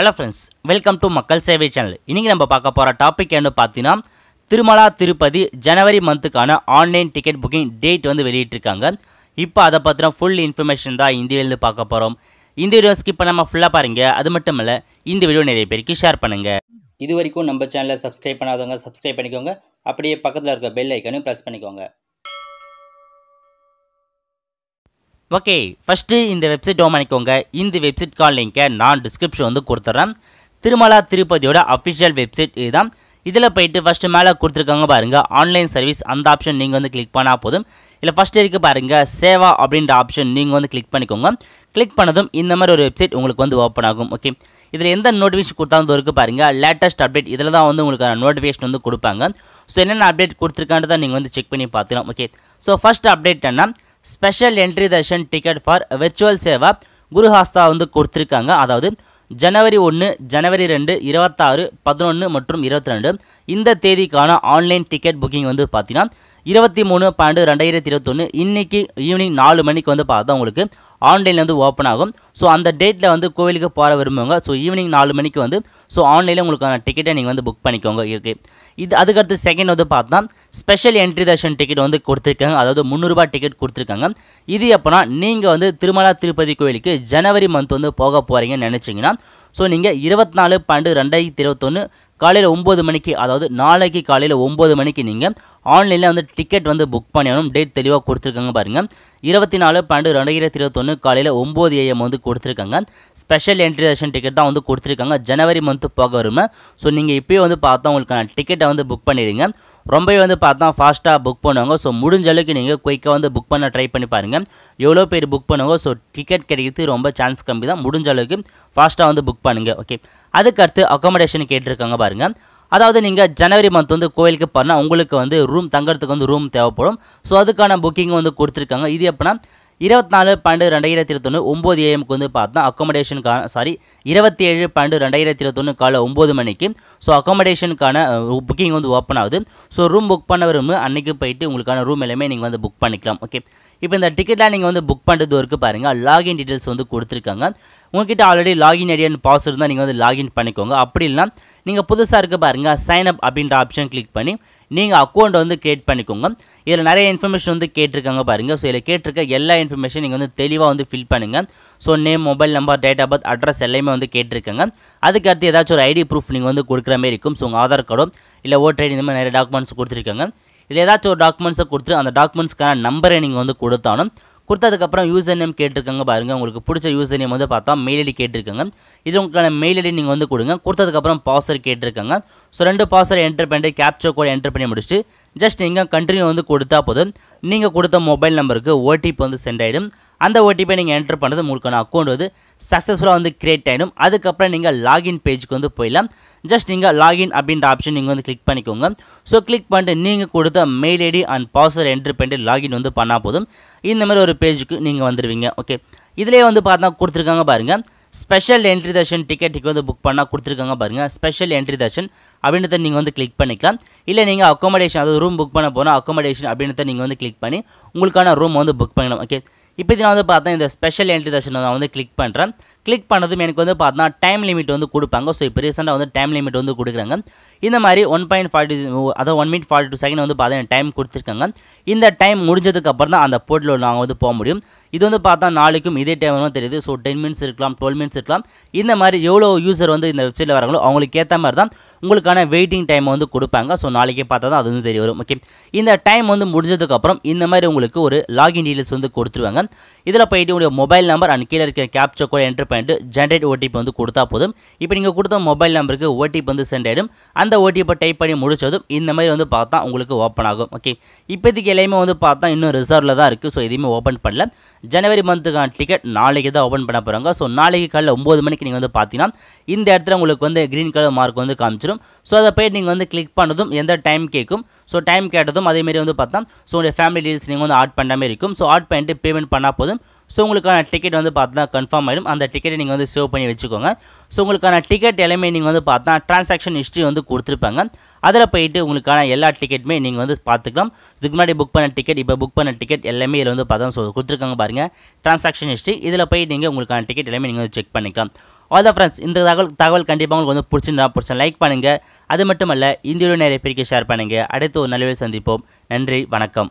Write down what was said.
hello friends welcome to மக்கள் சேவை channel இன்றைக்கி நம்ம பார்க்க போகிற டாபிக் என்ன பார்த்தீங்கன்னா திருமலா திருப்பதி ஜனவரி மந்த்துக்கான ஆன்லைன் டிக்கெட் புக்கிங் டேட் வந்து வெளியிட்டிருக்காங்க இப்போ அதை பற்றின ஃபுல் இன்ஃபர்மேஷன் தான் இந்தியிலேருந்து பார்க்க போகிறோம் இந்த வீடியோ ஸ்கிப் பண்ணாமல் ஃபுல்லாக பாருங்கள் அது மட்டும் இல்லை இந்த வீடியோ நிறைய பேருக்கு ஷேர் பண்ணுங்கள் இது வரைக்கும் நம்ம சேனலை சப்ஸ்கிரைப் பண்ணாதவங்க சப்ஸ்கிரைப் பண்ணிக்கோங்க அப்படியே பக்கத்தில் இருக்க பெல் ஐக்கனும் ப்ரெஸ் பண்ணிக்கோங்க ஓகே ஃபஸ்ட்டு இந்த வெப்சைட் ஓம் இந்த இந்த கால் லிங்க்கை நான் டிஸ்கிரிப்ஷன் வந்து கொடுத்துட்றேன் திருமலா திருப்பதியோட அஃபிஷியல் வெப்சைட் இதுதான் இதில் போயிட்டு ஃபஸ்ட்டு மேலே கொடுத்துருக்காங்க பாருங்கள் ஆன்லைன் சர்வீஸ் அந்த ஆப்ஷன் நீங்கள் வந்து கிளிக் பண்ணால் போதும் இல்லை ஃபஸ்ட்டு இருக்குது பாருங்கள் சேவா அப்படின்ற ஆப்ஷன் நீங்கள் வந்து கிளிக் பண்ணிக்கோங்க கிளிக் பண்ணதும் இந்த மாதிரி ஒரு வெப்சைட் உங்களுக்கு வந்து ஓப்பன் ஆகும் ஓகே இதில் எந்த நோட்டிஃபிகேஷன் கொடுத்தாலும் இருக்குது பாருங்கள் லேட்டஸ்ட் அப்டேட் இதில் தான் வந்து உங்களுக்கு நோட்டிஃபிகேஷன் வந்து கொடுப்பாங்க ஸோ என்னென்ன அப்டேட் தான் நீங்கள் வந்து செக் பண்ணி பார்த்துக்கலாம் ஓகே ஸோ ஃபஸ்ட் அப்டேட் என்ன special entry darshan ticket for virtual seva grihastha வந்து கொடுத்துருக்காங்க அதாவது ஜனவரி ஒன்று ஜனவரி ரெண்டு இருபத்தாறு பதினொன்று மற்றும் இருபத்தி ரெண்டு இந்த தேதிக்கான ஆன்லைன் டிக்கெட் புக்கிங் வந்து பார்த்தீங்கன்னா இருபத்தி மூணு பன்னெண்டு ரெண்டாயிரத்தி இருபத்தொன்று இன்றைக்கி ஈவினிங் நாலு மணிக்கு வந்து பார்த்தா உங்களுக்கு ஆன்லைனில் வந்து ஓப்பன் ஆகும் ஸோ அந்த டேட்டில் வந்து கோவிலுக்கு போக விரும்புவாங்க ஸோ ஈவினிங் நாலு மணிக்கு வந்து ஸோ ஆன்லைனில் உங்களுக்கான டிக்கெட்டை நீங்கள் வந்து புக் பண்ணிக்கோங்க ஓகே இது அதுக்கடுத்து செகண்ட் வந்து பார்த்தா ஸ்பெஷல் என்ட்ரி தர்ஷன் டிக்கெட் வந்து கொடுத்துருக்காங்க அதாவது முந்நூறுரூபா டிக்கெட் கொடுத்துருக்காங்க இது எப்போனா நீங்கள் வந்து திருமலா திருப்பதி கோவிலுக்கு ஜனவரி மந்த் வந்து போக போகிறீங்கன்னு நினச்சிங்கன்னா ஸோ நீங்கள் இருபத்தி நாலு பன்னெண்டு ரெண்டாயிரத்தி இருபத்தொன்று காலையில் ஒம்பது மணிக்கு அதாவது நாளைக்கு காலையில் ஒம்பது மணிக்கு நீங்கள் ஆன்லைனில் வந்து டிக்கெட் வந்து புக் பண்ணணும் டேட் தெளிவாக கொடுத்துருக்காங்க பாருங்கள் இருபத்தி நாலு பன்னெண்டு ரெண்டாயிரத்தி இருபத்தொன்று காலையில் ஒம்பது ஏஎம் வந்து கொடுத்துருக்காங்க ஸ்பெஷல் என்ட்ரி தர்ஷன் டிக்கெட் தான் வந்து கொடுத்துருக்காங்க ஜனவரி மந்த்து போக வருமே ஸோ நீங்கள் இப்போயே வந்து பார்த்தா உங்களுக்கான டிக்கெட்டை வந்து புக் பண்ணிடுங்க ரொம்பவே வந்து பார்த்தா ஃபாஸ்ட்டாக புக் பண்ணுவாங்க ஸோ முடிஞ்ச அளவுக்கு நீங்கள் குயிக்காக வந்து புக் பண்ண ட்ரை பண்ணி பாருங்கள் எவ்வளோ பேர் புக் பண்ணுவாங்க ஸோ டிக்கெட் கிடைக்கிறதுக்கு ரொம்ப சான்ஸ் கம்மி தான் முடிஞ்ச அளவுக்கு ஃபாஸ்ட்டாக வந்து புக் பண்ணுங்கள் ஓகே அதுக்கடுத்து அக்காமடேஷன் கேட்டிருக்காங்க பாருங்கள் அதாவது நீங்கள் ஜனவரி மந்த் வந்து கோயிலுக்கு போனால் உங்களுக்கு வந்து ரூம் தங்குறதுக்கு வந்து ரூம் தேவைப்படும் ஸோ அதுக்கான புக்கிங் வந்து கொடுத்துருக்காங்க இது எப்படின்னா இருபத்தி நாலு பன்னெண்டு ரெண்டாயிரத்தி இருபத்தொன்று ஒம்பது ஏஎம்க்கு வந்து பார்த்தா அக்காமடேஷனுக்கான சாரி இருபத்தி ஏழு பன்னெண்டு ரெண்டாயிரத்தி இருபத்தொன்று காலை ஒம்பது மணிக்கு ஸோ அக்காமடேஷனுக்கான புக்கிங் வந்து ஓப்பன் ஆகுது ஸோ ரூம் புக் பண்ண விரும்பு அன்றைக்கி போயிட்டு உங்களுக்கான ரூம் எல்லாமே நீங்கள் வந்து புக் பண்ணிக்கலாம் ஓகே இப்போ இந்த டிக்கெட்லாம் நீங்கள் வந்து புக் பண்ணுறது வரைக்கும் பாருங்கள் லாகின் டீட்டெயில்ஸ் வந்து கொடுத்துருக்காங்க உங்ககிட்ட ஆல்ரெடி லாகின் ஐடியான்னு பாஸ் இருந்தால் நீங்கள் வந்து லாகின் பண்ணிக்கோங்க அப்படி இல்லைனா நீங்கள் புதுசாக இருக்க பாருங்கள் சைன் அப் அப்படின்ற ஆப்ஷன் கிளிக் பண்ணி நீங்கள் அக்கௌண்ட் வந்து க்ரியேட் பண்ணிக்கோங்க இதில் நிறைய இன்ஃபர்மேஷன் வந்து கேட்டிருக்காங்க பாருங்கள் ஸோ இதில் கேட்டிருக்க எல்லா இன்ஃபர்மேஷன் நீங்கள் வந்து தெளிவாக வந்து ஃபில் பண்ணுங்கள் so name mobile number date of birth address எல்லாமே வந்து கேட்டிருக்காங்க அதுக்கடுத்து ஏதாச்சும் ஒரு ஐடி ப்ரூஃப் நீங்கள் வந்து கொடுக்குற மாதிரி இருக்கும் ஸோ உங்கள் ஆதார் கார்டோ இல்லை ஓட்டர் ஐடி இந்த மாதிரி நிறைய டாக்குமெண்ட்ஸ் கொடுத்துருக்காங்க இதில் ஏதாச்சும் ஒரு டாக்குமெண்ட்ஸை கொடுத்துட்டு அந்த டாக்குமெண்ட்ஸ்க்கான நம்பரை நீங்கள் வந்து கொடுத்தாலும் கொடுத்ததுக்கப்புறம் யூசர் நேம் கேட்டிருக்காங்க பாருங்கள் உங்களுக்கு பிடிச்ச யூசர் நேம் வந்து பார்த்தா மெயில் ஐடி கேட்டிருக்காங்க இது உங்களுக்கான மெயில் ஐடி நீங்கள் வந்து கொடுங்க கொடுத்ததுக்கப்புறம் பாஸ்வேர்ட் கேட்டிருக்காங்க ஸோ ரெண்டு பாஸ்வேர்டு என்டர் பண்ணிட்டு கேப்சர் கோட் என்டர் பண்ணி முடிச்சுட்டு ஜஸ்ட் நீங்கள் கண்டினியூ வந்து கொடுத்தா போதும் நீங்கள் கொடுத்த மொபைல் நம்பருக்கு ஓடிபி வந்து சென்ட் ஆகிடும் அந்த ஓடிபியை நீங்கள் என்டர் பண்ணுறது உங்களுக்கான அக்கௌண்ட் வந்து சக்ஸஸ்ஃபுல்லாக வந்து க்ரியேட் ஆகிடும் அதுக்கப்புறம் நீங்கள் லாகின் பேஜுக்கு வந்து போயிடலாம் ஜஸ்ட் நீங்கள் லாகின் அப்படின்ற ஆப்ஷன் நீங்கள் வந்து கிளிக் பண்ணிக்கோங்க ஸோ கிளிக் பண்ணிட்டு நீங்கள் கொடுத்த mail ID and password enter பண்ணிட்டு லாகின் வந்து பண்ணால் போதும் இந்த மாதிரி ஒரு பேஜுக்கு நீங்கள் வந்துடுவீங்க ஓகே இதிலே வந்து பார்த்தா கொடுத்துருக்காங்க பாருங்கள் ஸ்பெஷல் என்ட்ரி தர்ஷன் டிக்கெட் இங்கே வந்து புக் பண்ணால் கொடுத்துருக்காங்க பாருங்கள் ஸ்பெஷல் என்ட்ரி தர்ஷன் அப்படின்றத நீங்கள் வந்து கிளிக் பண்ணிக்கலாம் இல்லை நீங்கள் அக்கோமடேஷன் அதாவது ரூம் புக் பண்ண போனால் அக்கோமடேஷன் அப்படின்றத நீங்கள் வந்து கிளிக் பண்ணி உங்களுக்கான ரூம் வந்து புக் பண்ணலாம் ஓகே இப்போ நான் வந்து பார்த்தா இந்த ஸ்பெஷல் என்ட்ரி தர்ஷன் நான் வந்து கிளிக் பண்ணுறேன் கிளிக் பண்ணதும் எனக்கு வந்து பார்த்தா டைம் லிமிட் வந்து கொடுப்பாங்க ஸோ இப்போ ரீசெண்டாக வந்து டைம் லிமிட் வந்து கொடுக்குறாங்க இந்த மாதிரி ஒன் பாயிண்ட் ஃபார்ட்டி அதாவது one minute forty two second வந்து பார்த்தீங்கன்னா டைம் கொடுத்துருக்காங்க இந்த டைம் முடிஞ்சதுக்கப்புறம் தான் அந்த போர்ட்டில் நாங்கள் வந்து போக முடியும் இது வந்து பார்த்தா நாளைக்கும் இதே டைம் தான் தெரியுது ஸோ டென் மினிட்ஸ் இருக்கலாம் டுவெல் மினிட்ஸ் இருக்கலாம் இந்த மாதிரி எவ்வளோ யூசர் வந்து இந்த வெப்சைட்டில் வராங்களோ அவங்களுக்கு ஏற்ற மாதிரி தான் உங்களுக்கான வெயிட்டிங் டைம் வந்து கொடுப்பாங்க ஸோ நாளைக்கே பார்த்தா தான் அது வந்து தெரிய வரும் ஓகே இந்த டைம் வந்து முடிஞ்சதுக்கப்புறம் இந்த மாதிரி உங்களுக்கு ஒரு லாகின் டீடைல்ஸ் வந்து கொடுத்துருவாங்க இதில் போயிட்டு உங்களுடைய மொபைல் நம்பர் அண்ட் கீழே இருக்கிற கேப்ச்சோ கூட என்டர் பண்ணிட்டு ஜென்ரேட் ஓடிபி வந்து கொடுத்தா போதும் இப்போ நீங்கள் கொடுத்த மொபைல் நம்பருக்கு ஓடிபி வந்து சென்ட் ஆகிடும் அந்த ஓடிபி டைப் பண்ணி முடிச்சதும் இந்த மாதிரி வந்து பார்த்தா உங்களுக்கு ஓப்பன் ஆகும் ஓகே இப்போதைக்கு எல்லாமே வந்து பார்த்தா இன்னும் ரிசர்வில் தான் இருக்குது ஸோ எதையுமே ஓப்பன் பண்ணல ஜனவரி மந்த்துக்கான டிக்கெட் நாளைக்கு தான் ஓப்பன் பண்ண போகிறாங்க ஸோ நாளைக்கு காலையில் ஒம்பது மணிக்கு நீங்கள் வந்து பார்த்தீங்கன்னா இந்த இடத்துல உங்களுக்கு வந்து க்ரீன் கலர் மார்க் வந்து காமிச்சிடும் ஸோ அதை போய் நீங்கள் வந்து கிளிக் பண்ணதும் எந்த டைம் கேட்கும் ஸோ டைம் கேட்டதும் அதேமாரி வந்து பார்த்தா ஸோ உங்களுடைய ஃபேமிலி டீல்ஸ் நீங்கள் வந்து ஆட் பண்ண இருக்கும் ஸோ ஆட் பண்ணிட்டு பேமெண்ட் பண்ணால் போதும் ஸோ உங்களுக்கான டிக்கெட் வந்து பார்த்தா கன்ஃபார்ம் ஆகிடும் அந்த டிக்கெட்டை நீங்கள் வந்து சேவ் பண்ணி வச்சுக்கோங்க ஸோ உங்களுக்கான டிக்கெட் எல்லாமே நீங்கள் வந்து பார்த்தா டிரான்சாக்ஷன் ஹிஸ்ட்ரி வந்து கொடுத்துருப்பாங்க அதில் போயிட்டு உங்களுக்கான எல்லா டிக்கெட்டுமே நீங்கள் வந்து பார்த்துக்கலாம் இதுக்கு முன்னாடி புக் பண்ண டிக்கெட் இப்போ புக் பண்ண டிக்கெட் எல்லாமே இதில் வந்து பார்த்தா ஸோ கொடுத்துருக்காங்க பாருங்கள் டிரான்சாக்ஷன் ஹிஸ்ட்ரி இதில் போய் நீங்கள் உங்களுக்கான டிக்கெட் எல்லாமே நீங்கள் வந்து செக் பண்ணிக்கலாம் அதான் ஃப்ரெண்ட்ஸ் இந்த தகவல் தகவல் கண்டிப்பாக உங்களுக்கு வந்து பிடிச்சிருந்தா பிடிச்சா லைக் பண்ணுங்கள் அது மட்டும் இல்லை இந்தியோட நிறைய பேருக்கு ஷேர் பண்ணுங்கள் அடுத்து ஒரு நல்லவே சந்திப்போம் நன்றி வணக்கம்